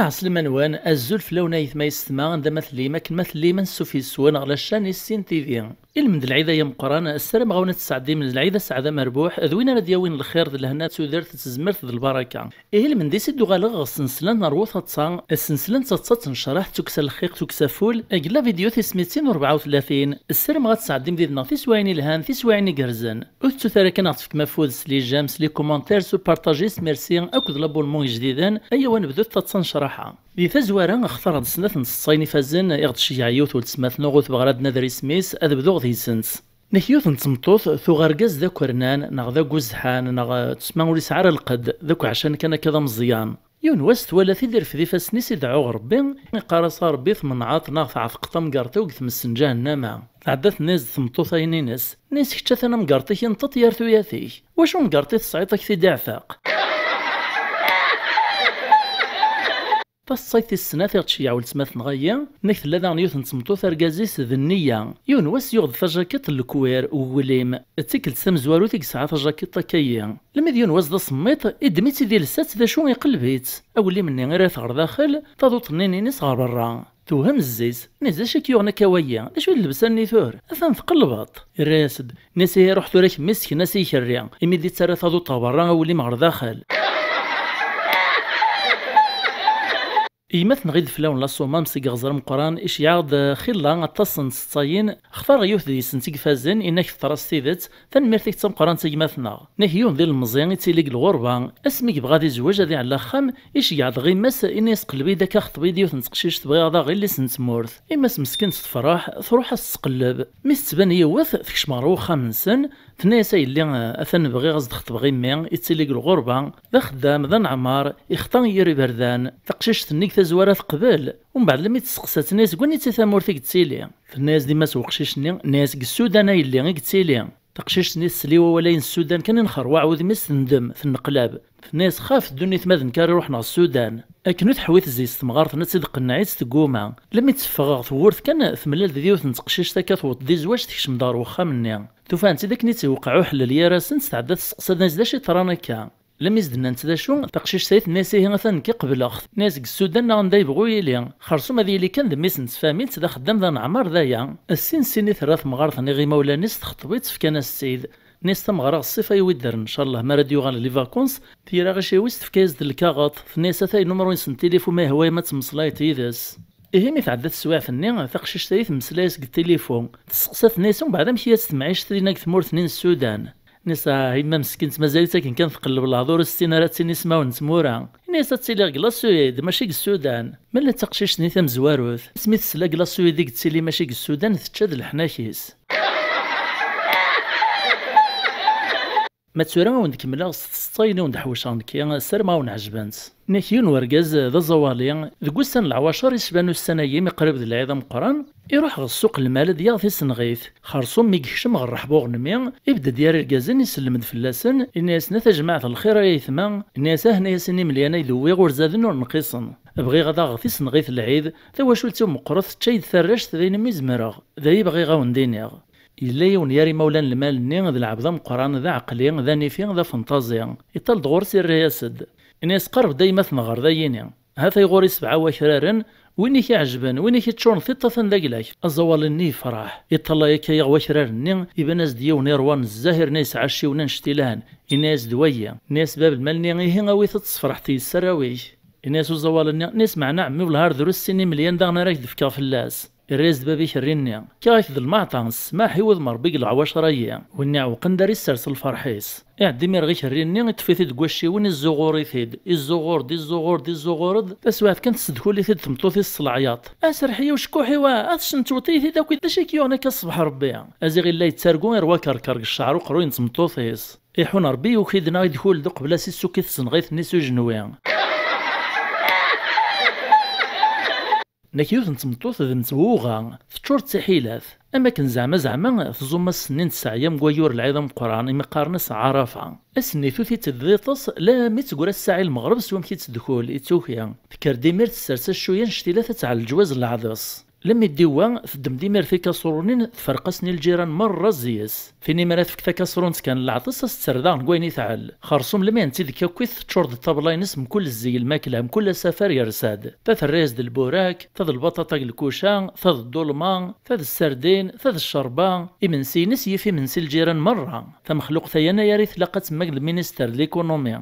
عسل منوان الزول فلونايث ما يستمع عند مثلي ما كن مثلي من سوفي السوان على الشان السين تيدي المن العيدة يمقران السلام غاونة تسعدي من العيدة سعدة مربوح ذوين راد يوين الخير ذل لهنا تسودرت تزمرت ذا البركة إيه المن ديسي دو غالغ السنسلان نروث تصا السنسلان تتصا نشرح تكسى الخيق تكسى فول اجلا فيديو ثي 234 السلام غا تسعدي مديدنا في سواعين الهان في سوايني قرزان أثو ثارا كان كما فوز لي جامس لي كومنتير سو بارتاجي ميرسي أكد المون جديدا أيوا نبدو تتصنشرح الصراحة فزوارا اختار سنة الصين فازن إغد يوث والسمات نغوث بغراد نذري سميس أذبدوغ ذي سنس نحيوث نصمتوث ثو غرقز ذا كورنان نغ ذا قزحان نغ تسمى ولي عار القد ذاكو عشان كان كذا مزيان يون وست واس ذي تيدر في دعو غربين نقار ربي بيث من عاط ناغ ثعف قطم قرتو قث مسن ناما تعدات نيز ثمتوثا ينينس نيس حتى ثنا مقرطي ينطط يارثو ياثي واش تصعيطك في دعفاق بصيت السنات شي عاول سمات نغيا نكت لذا نيوث يوثن ثرقازيس ذ ذنية يون واس يوغد فجاكت الكوير ووليم تكل سمزوارو ثيك ساعة فجاكت كيا لما ديون واس ذا سميت ادميتي ذي لسات ذا شو يقلبيت اولي مني غير ثغر داخل تضو طنيني نسغر برا توهم الزيز نزا شك يغنى كوايا اشو اللبسة ني ثور اثان تقلبط راسد نسي روح ثورك مسك نسي كريا امي ذي تسارة ثضو طابرا اولي مغر داخل إيمثن غيد فلاون لاصومام سيغ غزر مقران إش يعرض آه، خلا أتصن ستاين خفار يوث دي سنتيك فازن إنك ثراس تم قران تمقران مثنا نهيون ذي المزيان تيليك الغربة اسمك بغادي دي زواج ذي على خام إش يعرض غي مس إني يسقلبي داك خطبي ديوث نتقشيش تبغي غدا غير لي سنت مورث إما مسكين تفرح تروح السقلب ميس تبان يوث تكش مارو خامسن تنايسا اللي آه، أثن بغي غزد خطب غي مي يتيليك الغربة ذا خدام ذا نعمار يخطان يري بردان تقشيش تنيك تازوارات قبل ومن بعد لما تسقسات ناس قلنا تا تامورت تيلي فالناس ديما سوقشيشني ناس السودان اللي تيلي تقشيش نيس السليوة ولا السودان كان ينخر وعود مس تندم في النقلاب فالناس خاف الدنيا تماذن كاري روحنا السودان اكنو تحويت زي استمغارت نتسد قناعيت تقوما لما تسفغغ ثورث كان ثملال ديوث نتقشيش تقشيش تكاثوت دي زواج تكشم دار وخا مني توفان تي داك نيت وقعو حل ليا راسن تعدات السقسات ناس داش ترانا كان لم يزدنانت ذا شو تقشيش سايت الناس هي مثلا كي قبل اخت ناس السودان نا غندا يبغو يلي خرصوم ما اللي كان دميس نتفاهميت تدا خدام ذا نعمر ذايا السين سيني ثراث غي مولا مولانيس تخطبيت في كان السيد نيس تمغرا الصيف يودر ان شاء الله ما راديو غان لي فاكونس تيرا غاشي ويست في كاز الكاغط ناس ثاي نمرو نسن تيليفو ما هواي ما تمصلايت يدس إيه مي تعدى السوايع فني تقشيش ثايث مسلايس التليفون تسقسات ناس بعدا مشيات مشيت تسمعيش كثمور ثنين السودان نيس إما مسكنت مازال ساكن كان في قلب الهضور راه تيني سماون تمورا نسا تيلي غلا السويد ماشي السودان ملا تقشيش نيثم زواروث سميت سلا غلا السويد تيلي ماشي السودان تشاد الحناكيس ما تسورا ما نكملها ستصاين ون حوشانك سر ما ون عجبانت ناكين ورقاز ذا زوالي ذو السن العواشر يسبانو السنة السنايم قريب ذي العظام قران يروح غ السوق المال ديال في سنغيث خرصوم ميكشم غ الرحبوغ نمي يبدا ديال الكازين يسلم دفلاسن الناس نتا جماعة الخير يا يثما الناس هنا اه ياسني مليانة يدوي غور زادن ور نقيصن بغي غدا غ في سنغيث العيد ثواشولتو مقرث تشايد ثراش ذين ميزمرغ ذا يبغي غاون دينيغ إلا يون ياري مولان المال ني ذا العبد مقران ذا عقلي ذا نيفي ذا فانتازيا إطال دغور سير ياسد ناس قرب دايما ثنغر دايني هاثا يغوري سبعة وكرارن ويني يعجبن وين يتشون في الطفن ذاقلاك الزوال الني فرح يطلع يكا يغوى شرار النين يبناس ديو نيروان الزاهر ناس عشي ونشتلان الناس دوية ناس باب المال نين يهين غوي تتصفرح تي السراويش الناس وزوال النين ناس معنا عمي بالهار دروس سيني مليان داغنا راك دفكا في اللاس الرز بابي شريني كيف ذل معطانس ما حيوض مربيق العواشرية وني قندري السرس الفرحيس اعدي إيه، رغي شريني تفيث تقوشي وين الزغور يثيد الزغور دي الزغور دي الزغور تسوات كانت سدكو لي ثيد تمطوثي الصلعياط اسرحي وشكوحي وا اثشنتوتي ثيد اكو داشي كيونك كصبح ربي ازي غير لا يتسارقون يروا كركرق الشعر وقروين ثمتوثيس يحون إيه، ربي وكيدنا يدخول دق بلا سي السكيت سنغيث نيسو جنوين لك يوث نتمطوث ذن تبوغا تشور تحيلات أما كان زعما زعما تزوم السنين تسعيا مقويور العظام قران إما قارنس عرفة أسني ثوثي تذيطس لا ميتقول الساعي المغرب سوام كي تدخول إتوكيا ديمير تسرس شوية شتيلاثة على الجواز العدس لم يديوها تدم ديمير في كاسرونين تفرقسني الجيران مرة زيس في نمرات فيك تكاسرونت كان العطس استردان قويني ثعل خرصوم لم ينتي ذكا كويث تشورد الطابلين من كل الزي الماكلة من كل سفر يرساد تاث الريز دل بوراك تاث البطاطا الكوشان تاث الدولمان تاث السردين تاث الشربان إمنسي نسي في منسي الجيران مرة تمخلوق ثيانا يريث لقت مجل مينستر ليكونومي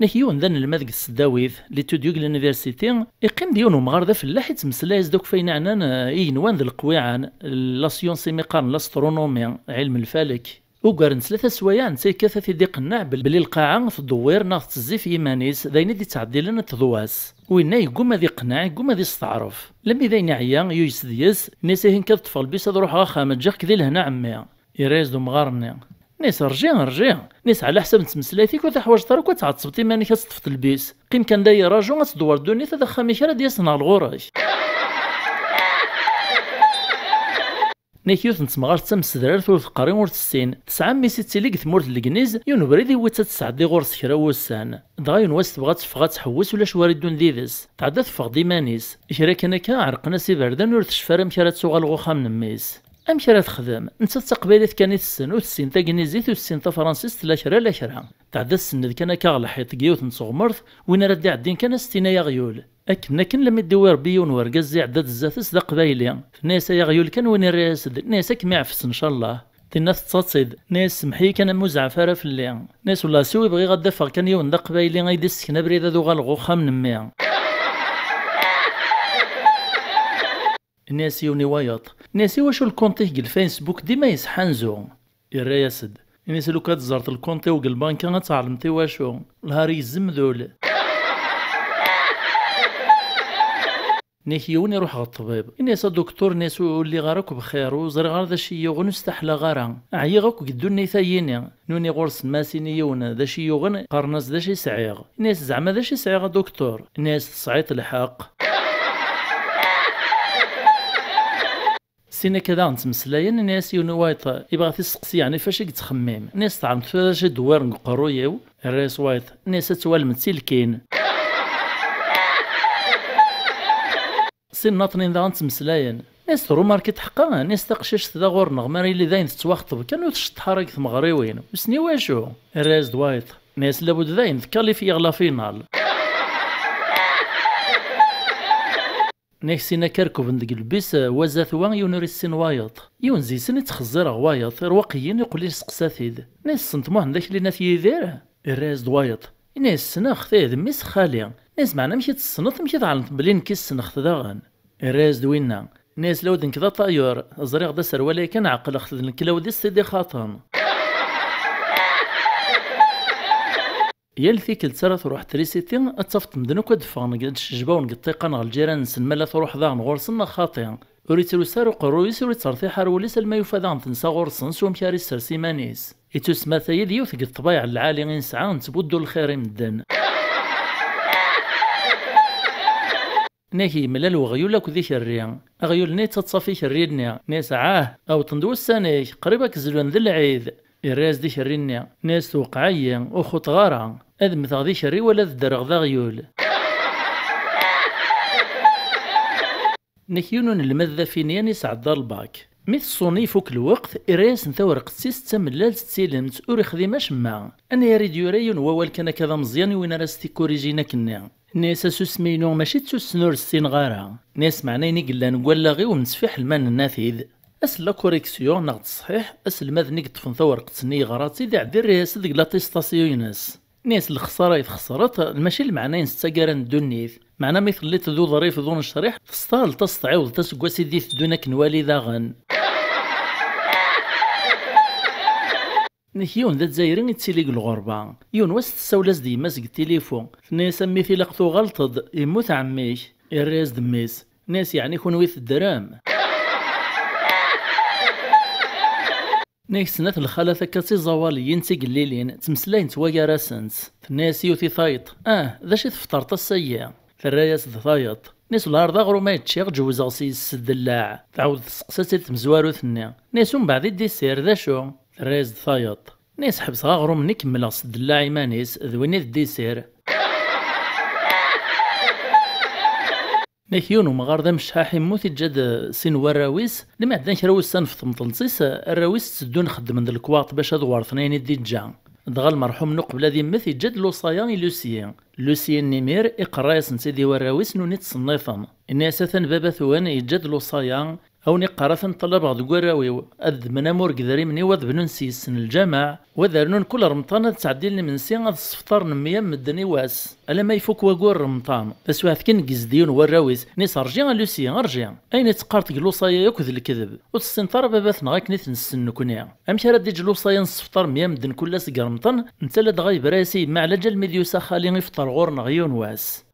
نحيون ذن المذق السداويذ لي توديوك يقيم ديون ومغارده فلاح يتمسلايز دوك فين عنان نوان ذا القويعان لا لاسيون سيميقان لاسترونومي علم الفلك وقارن ثلاثة سوايع نتا في ديق قناع بلي القاعة في الدوير تزي الزيف إيمانيس ذاين دي تعدي لنا تضواس وإنا يقوم ذي قناع يقوم ذي استعرف لمي ذاين عيا يجس ديس نسيهن كذ طفل بيس ذروح أخا مجاك ذي لهنا عميا يريز دو مغارني نيس رجي رجي نيس على حسب نتمسلايتيك وتا حوايج تراك وتعصب تيماني كتصطفت البيس قيم كان داير راجو غتدور دوني تا خامي كرا ديال صنع الغراج نيكيوت نتمغار تم سدرار ثلث قري ور السين تسعة ستي تسيليك ثمورت الكنيز يون بريدي ويتا دي غورس كرا وسان دغا يون واس تبغى تفغا تحوس ولا شوارد دون ديفيس تعدا تفغ ديمانيس كرا كان كا عرقنا سي بردان ور تشفرم كرا تسوغا من ميس امش راه تخدم انت تقبيلات كان تسن وتسين تاكنيزيت وتسين تفرنسيست لا شرا لا شرا تعدا السند كان كاغ الحيط كيوت نصغمرت وين راه عدين كان ستينا يا غيول اكن اكن لما يدوي ربي يون ورقز عدد الزاتس دا قبايلي ناس يا غيول كان وين راسد ناس كم ان شاء الله تناس تصتصد ناس سمحي كان مزعفره في الليل ناس ولا سوي بغي غدا كان يون دا قبايلي غيدي السكنه بريده دوغا الغوخه من ميا ناسي ونوايط ناسي واش الكونتي قل الفيسبوك ديما يسحنزو إرا ياسد ناسي لو زرت الكونتي وقل انا تعلمتي واشو نهار يزمذول روح يروح اني الناس دكتور ناس اللي غارك بخير وزر غار داشي يغن استحلى غارا عيغك قدو نيثاييني نوني غرس ماسيني يونا داشي يغن قرنس داشي سعيغ ناس زعما داشي سعيغ دكتور ناس صعيط الحق سينا كذا غنتمسلاين ناس يون وايط يبغى تسقسي يعني فاش يتخمم ناس تعرف فاش دوار نقرو يو الرئيس وايط ناس توالم سلكين سين ناطنين ذا غنتمسلاين ناس ترو ماركي تحقا ناس تقشش ذا غور نغماري اللي داين تتواخطب كانو تشطحرك مغريوين وسني واشو الرئيس دوايط ناس لابد داين ذكر في يغلا فينال نايسين كركبن ديك البس آه، وان يونر السن وايط يون سن تخزر وايط رواقيين يقول لي ثيد ناس سنت مهن داك اللي ناس يدير الراز دوايط ناس سناخ ثيد ميس خالي ناس معنا مشي تصنط مشي تعلمت بلي نكس سنخت داغن الراز دوينا ناس لو دنك ذا طايور زريغ دسر ولكن عقل اخذ الكلاو دي سيدي خاطن هي اللي ثيك تسرى تروح تريسيتي اتصفت مدن وكد فان قد الشجبه ونقطيقا غير الجيران نسن ملا تروح ذان غورسن خاطي وريت روسار وقرويس وريت صرتي حاروليس الماي فذان تنسى غورسن سوم كاري سرسي مانيس إتوس مثايا ديوث قد الطبيعة العالي نسعى نتبدو الخير مدن ناهي ملل وغيول لك ذيك الريان اغيول نيت تتصفيك الريدنيا نيس عاه او تندوس سانيك قريبك زلون ذي العيد إراز دي شرينيا ناس توقعية أخوت غارا أذ مثغ دي شري ولا ذدرغ غيول نكيون المذة فينيان يسعد الباك مي صوني فوك الوقت إراس نثور تسيس تملال تسيلنت ور يخدم شما أنا يريد يريون ووال كان كذا مزيان وين راس تيكوريجينا كنا ناس سوسمينو ماشي نور السين غارا ناس معنايني قلان ولا غي ومسفح المان الناثيذ اس لا كوريكسيون نغد الصحيح اس المذني طفن ثورقتني غراتي ذا عذر سدق لا تيستاسيونس نيس الخسارة إذ خسرت ماشي المعنى ينستقرن دونيث معنى مثل اللي تذو ظريف دون الشريح تستال تستعوذ تسقوا سيدي دونك نوالي ذاغن نهيون ذا تزايرين يتسيليق الغربة يون واس تساولاس ديما سق التليفون ثني سمي في لقطو غلطد يموت عميش يريز دميس ناس يعني كون ويث الدرام سنة الخلافة كاسي زواليين تيقليلين تمسلاين تواياراسنت يوتي ثايط اه ذا شي تفطرت السيئة ثراياس ثايط نيس ذا غرو ما يتشيغ جوز غسي اللاع تعاود تسقساتي تمزوارو ثني نيس من بعد سير ذا شو ثراياس ثايط نيس حبس غرو مني كمل غس الدلاع يمانيس ذويني الديسير ماكيون ومغارضة مشحاحي موت جد سين وراويس لما عندنا كراويس في مطلسيس الراويس تسدون نخدم من الكواط باش ادوار ثنين يدي جا دغا المرحوم نقبل ذي مثي جد لوصايان لوسيان لوسيان نيمير اقرايس نسيدي وراويس نوني تصنيفهم الناس اساسا بابا ثوان يجد لوصايان أو نقارة طلبة ذو قراوي أذ من أمور قدري مني وذ بننسي سن الجامع وذ رنون كل رمطان تعديل من سين غاد السفطر نميا مدني واس ألا ما يفوك وقور رمطان أسوا كن قزديون وراويس نيس رجي لوسي رجي أين تقارت قلوصايا يكذ الكذب وتسنطر باباثنا غاك نيث نسن كنيا أمش راه ديج لوصايا نسفطر ميا مدن كل سقرمطن نتا لا دغاي براسي مع على جال ميديوسا خالي غيفطر غور غيون واس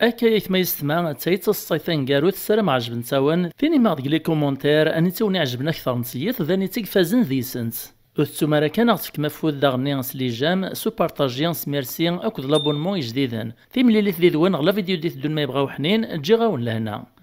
اكا يتميز تما تايت السيطان كاروت السلام عجبن تاوان فيني ما ديك لي كومونتير اني توني عجبنا اكثر نسيت ذاني تيكفازن ديسنت وثم كان غتفك مفوذ داغني سلي جام سو بارطاجيان سميرسي اكد لابونمون جديدا في مليلي ذي ذوان غلا فيديو ديت دون ما يبغاو حنين تجي غاون لهنا